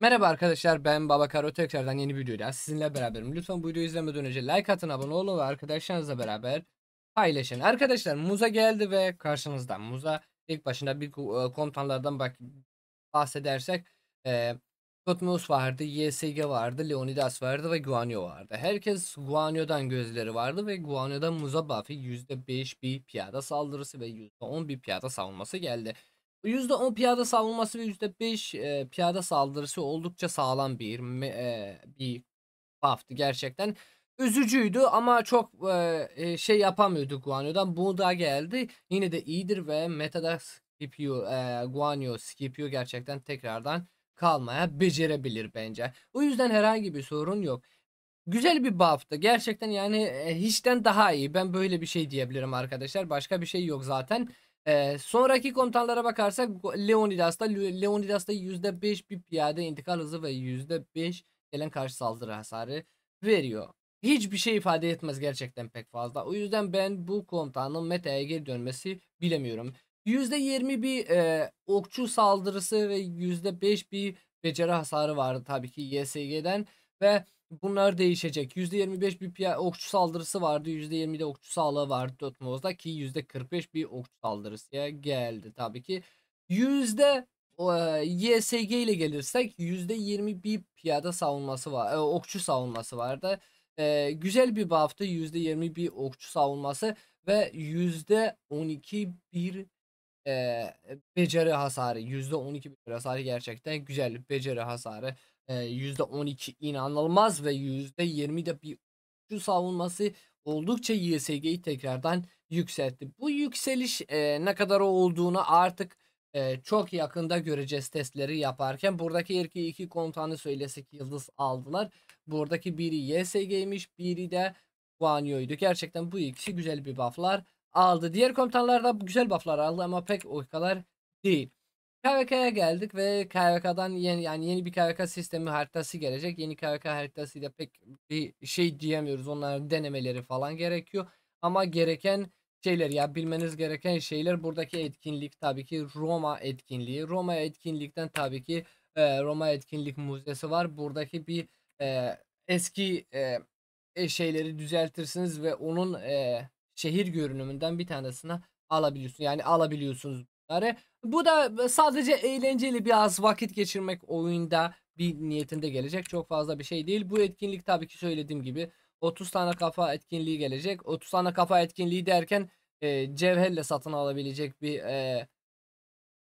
Merhaba arkadaşlar ben Babakar tekrardan yeni bir videoda sizinle beraberim. Lütfen bu videoyu izlemeden önce like atın, abone olun ve arkadaşlarınızla beraber paylaşın. Arkadaşlar Muza geldi ve karşınızda Muza ilk başında bir e, komutanlardan bak bahsedersek e, Kotmos vardı, YSG vardı, Leonidas vardı ve Guanyo vardı. Herkes Guanyo'dan gözleri vardı ve Guanyo'dan Muza buff'i %5 bir piyada saldırısı ve %10 bir piyada savunması geldi. %10 piyada savunması ve %5 e, piyade saldırısı oldukça sağlam bir e, bir buff'tı gerçekten. Üzücüydü ama çok e, e, şey yapamıyordu Guanyo'dan. Bu da geldi. Yine de iyidir ve metada Scipio, e, Guanyo, Scipio gerçekten tekrardan kalmaya becerebilir bence. O yüzden herhangi bir sorun yok. Güzel bir buff'tı. Gerçekten yani e, hiçten daha iyi. Ben böyle bir şey diyebilirim arkadaşlar. Başka bir şey yok zaten. Ee, sonraki komutanlara bakarsak Leonidas'ta Leonidas'ta %5 bir piyade intikal hızı ve %5 gelen karşı saldırı hasarı veriyor. Hiçbir şey ifade etmez gerçekten pek fazla. O yüzden ben bu komutanın meta'ya geri dönmesi bilemiyorum. %20 bir e, okçu saldırısı ve %5 bir beceri hasarı vardı tabii ki YSG'den ve Bunlar değişecek. %25 bir okçu saldırısı vardı. 20 de okçu sağlığı vardı Dotmoz'da ki %45 bir okçu saldırısıya geldi tabii ki. Yüzde e, YSG ile gelirsek %20 bir piyada savunması var. E, okçu savunması vardı. E, güzel bir buff'tı. %20 bir okçu savunması ve %12 bir e, beceri hasarı. %12 bir hasarı gerçekten güzel beceri hasarı e, %12 inanılmaz ve %20 de bir uçu savunması oldukça YSG'yi tekrardan yükseltti. Bu yükseliş e, ne kadar olduğunu artık e, çok yakında göreceğiz testleri yaparken. Buradaki erkeği iki komutanı söylesek yıldız aldılar. Buradaki biri YSG'ymiş biri de Guanyo'ydu. Gerçekten bu ikisi güzel bir bufflar aldı. Diğer komutanlar da güzel bufflar aldı ama pek o kadar değil. KVK'ya geldik ve KVK'dan yeni yani yeni bir KVK sistemi haritası gelecek. Yeni KVK haritasıyla pek bir şey diyemiyoruz. Onların denemeleri falan gerekiyor. Ama gereken şeyler ya bilmeniz gereken şeyler buradaki etkinlik tabii ki Roma etkinliği. Roma etkinlikten tabii ki e, Roma etkinlik müzesi var. Buradaki bir e, eski e, e şeyleri düzeltirsiniz ve onun e, şehir görünümünden bir tanesine alabiliyorsunuz. Yani alabiliyorsunuz yani bu da e, sadece eğlenceli biraz vakit geçirmek oyunda bir niyetinde gelecek. Çok fazla bir şey değil. Bu etkinlik tabii ki söylediğim gibi 30 tane kafa etkinliği gelecek. 30 tane kafa etkinliği derken e, cevherle satın alabilecek bir e,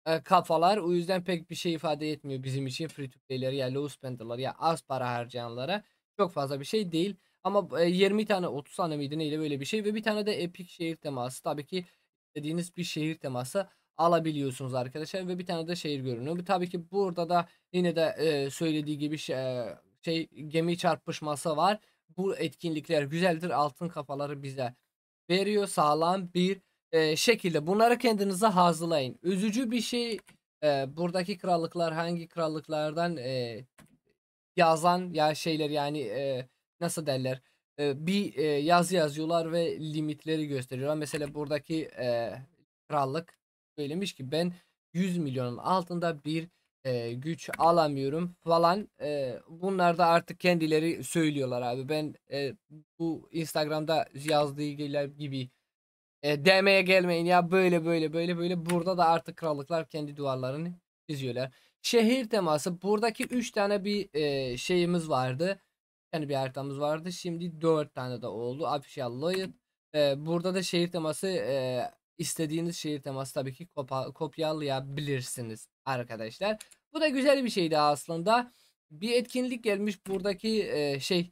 e, kafalar. O yüzden pek bir şey ifade etmiyor bizim için free to play'leri ya low spender'lar ya az para harcayanlara çok fazla bir şey değil. Ama e, 20 tane 30 tane miydi neyle böyle bir şey ve bir tane de epic şehir teması. Tabii ki dediğiniz bir şehir teması alabiliyorsunuz arkadaşlar ve bir tane de şehir görünüyor. Tabii ki burada da yine de e, söylediği gibi şey, şey gemi çarpışması var. Bu etkinlikler güzeldir. Altın kafaları bize veriyor sağlam bir e, şekilde. Bunları kendinize hazırlayın. Üzücü bir şey e, buradaki krallıklar hangi krallıklardan e, yazan ya şeyler yani e, nasıl derler e, bir e, yazı yazıyorlar ve limitleri gösteriyorlar. Mesela buradaki e, krallık söylemiş ki ben 100 milyonun altında bir e, güç alamıyorum falan. E, bunlar da artık kendileri söylüyorlar abi. Ben e, bu Instagram'da yazdığı gibi e, DM'ye gelmeyin ya böyle böyle böyle böyle. Burada da artık krallıklar kendi duvarlarını çiziyorlar. Şehir teması. Buradaki 3 tane bir e, şeyimiz vardı. Yani bir haritamız vardı. Şimdi 4 tane de oldu. Afişal Lloyd. E, burada da şehir teması e, istediğiniz şehir teması tabii ki kopyalayabilirsiniz arkadaşlar. Bu da güzel bir şeydi aslında. Bir etkinlik gelmiş buradaki e, şey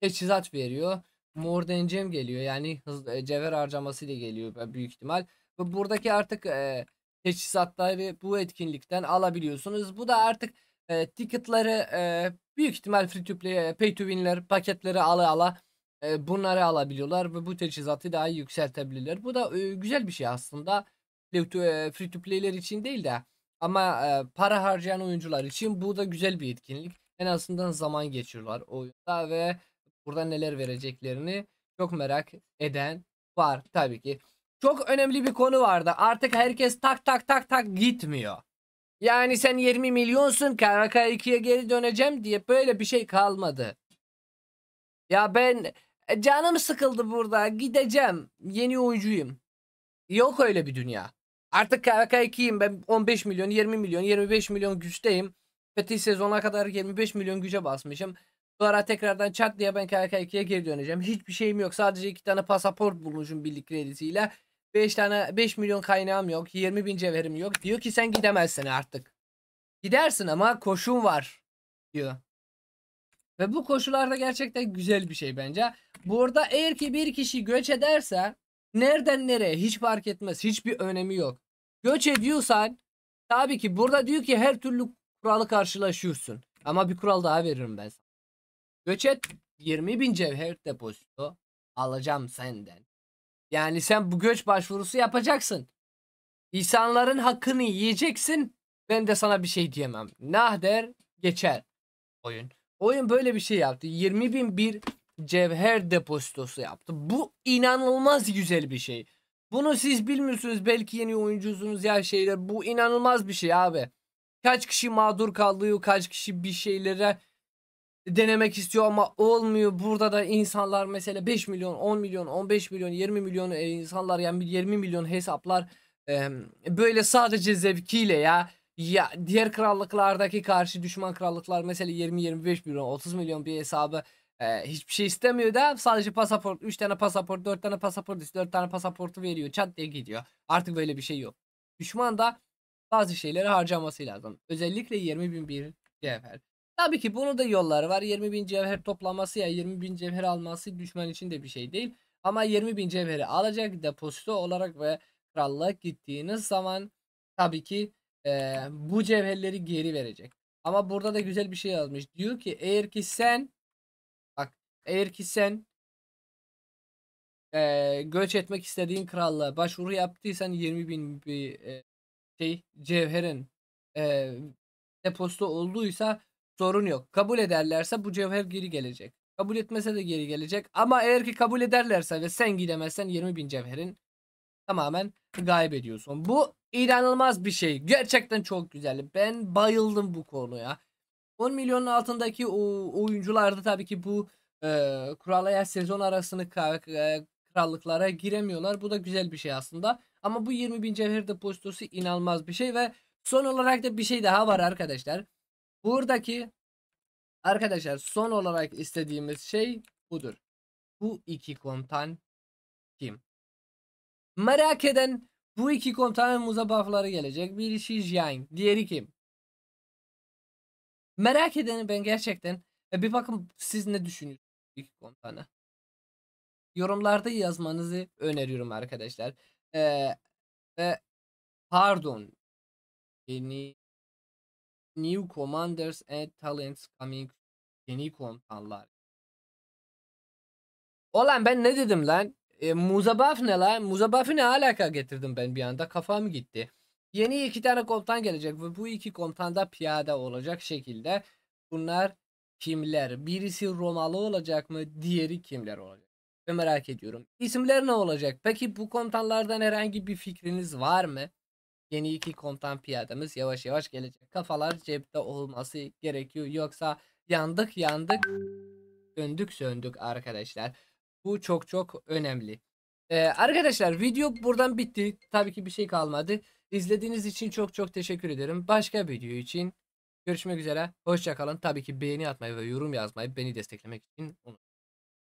teçhizat veriyor. Mor dencem geliyor yani e, cevher harcaması ile geliyor büyük ihtimal. Ve buradaki artık e, teçhizatları bu etkinlikten alabiliyorsunuz. Bu da artık e, ticketları e, büyük ihtimal free to play, e, pay to win'ler paketleri ala ala ee, bunları alabiliyorlar ve bu teçhizatı daha yükseltebilirler. Bu da e, güzel bir şey aslında. E, free to play'ler için değil de ama e, para harcayan oyuncular için bu da güzel bir etkinlik. En azından zaman geçiriyorlar oyunda ve burada neler vereceklerini çok merak eden var tabii ki. Çok önemli bir konu vardı. Artık herkes tak tak tak tak gitmiyor. Yani sen 20 milyonsun KRK 2'ye geri döneceğim diye böyle bir şey kalmadı. Ya ben e, canım sıkıldı burada. Gideceğim. Yeni oyuncuyum. Yok öyle bir dünya. Artık KK2'yim ben 15 milyon, 20 milyon, 25 milyon güçteyim. Fetih sezona kadar 25 milyon güce basmışım. Sonra tekrardan çat diye ben KK2'ye geri döneceğim. Hiçbir şeyim yok. Sadece iki tane pasaport bulmuşum birlik kredisiyle. 5 tane 5 milyon kaynağım yok. 20 bin cevherim yok. Diyor ki sen gidemezsin artık. Gidersin ama koşun var diyor. Ve bu koşularda gerçekten güzel bir şey bence. Burada eğer ki bir kişi göç ederse nereden nereye hiç fark etmez. Hiçbir önemi yok. Göç ediyorsan tabii ki burada diyor ki her türlü kuralı karşılaşıyorsun. Ama bir kural daha veririm ben sana. Göç et 20 bin cevher depozito alacağım senden. Yani sen bu göç başvurusu yapacaksın. İnsanların hakkını yiyeceksin. Ben de sana bir şey diyemem. Nah der geçer oyun. Oyun böyle bir şey yaptı. 20 bin bir cevher depozitosu yaptı. Bu inanılmaz güzel bir şey. Bunu siz bilmiyorsunuz belki yeni oyuncusunuz ya şeyler. Bu inanılmaz bir şey abi. Kaç kişi mağdur kalıyor, kaç kişi bir şeylere denemek istiyor ama olmuyor. Burada da insanlar mesela 5 milyon, 10 milyon, 15 milyon, 20 milyon e, insanlar yani 20 milyon hesaplar böyle sadece zevkiyle ya ya diğer krallıklardaki karşı düşman krallıklar mesela 20-25 milyon 30 milyon bir hesabı ee, hiçbir şey istemiyor da sadece pasaport 3 tane pasaport 4 tane pasaport 4 tane pasaportu veriyor çat diye gidiyor. Artık böyle bir şey yok. Düşman da bazı şeyleri harcaması lazım. Özellikle 20 bin bir cevher. Tabii ki bunu da yolları var. 20 bin cevher toplaması ya 20 bin cevher alması düşman için de bir şey değil. Ama 20 bin cevheri alacak depozito olarak ve krallığa gittiğiniz zaman tabii ki e, bu cevherleri geri verecek. Ama burada da güzel bir şey yazmış. Diyor ki eğer ki sen eğer ki sen e, göç etmek istediğin krallığa başvuru yaptıysan 20 bin bir e, şey cevherin e, deposta olduysa sorun yok. Kabul ederlerse bu cevher geri gelecek. Kabul etmese de geri gelecek. Ama eğer ki kabul ederlerse ve sen gidemezsen 20 bin cevherin tamamen kaybediyorsun. Bu inanılmaz bir şey. Gerçekten çok güzel. Ben bayıldım bu konuya. 10 milyonun altındaki o oyuncularda tabii ki bu e, kurala yer sezon arasını e, krallıklara giremiyorlar. Bu da güzel bir şey aslında. Ama bu 20 bin cevher depozitosu inanılmaz bir şey ve son olarak da bir şey daha var arkadaşlar. Buradaki arkadaşlar son olarak istediğimiz şey budur. Bu iki komutan kim? Merak eden bu iki komutanın muzabafları gelecek. Birisi Jiang, diğeri kim? Merak edeni ben gerçekten e, bir bakın siz ne düşünüyorsunuz? ilk komutanı. Yorumlarda yazmanızı öneriyorum arkadaşlar. Ee, ve pardon. Yeni New Commanders and Talents Coming Yeni komutanlar. Olan ben ne dedim lan? E, Muzabaf ne lan? Muzabaf'ı ne alaka getirdim ben bir anda? Kafam gitti. Yeni iki tane komutan gelecek ve bu iki komutan da piyade olacak şekilde bunlar kimler? Birisi Romalı olacak mı? Diğeri kimler olacak? Ve merak ediyorum. İsimler ne olacak? Peki bu komutanlardan herhangi bir fikriniz var mı? Yeni iki komutan piyademiz yavaş yavaş gelecek. Kafalar cepte olması gerekiyor. Yoksa yandık yandık söndük söndük arkadaşlar. Bu çok çok önemli. Ee, arkadaşlar video buradan bitti. Tabii ki bir şey kalmadı. İzlediğiniz için çok çok teşekkür ederim. Başka video için Görüşmek üzere. Hoşçakalın. Tabii ki beğeni atmayı ve yorum yazmayı beni desteklemek için unutmayın.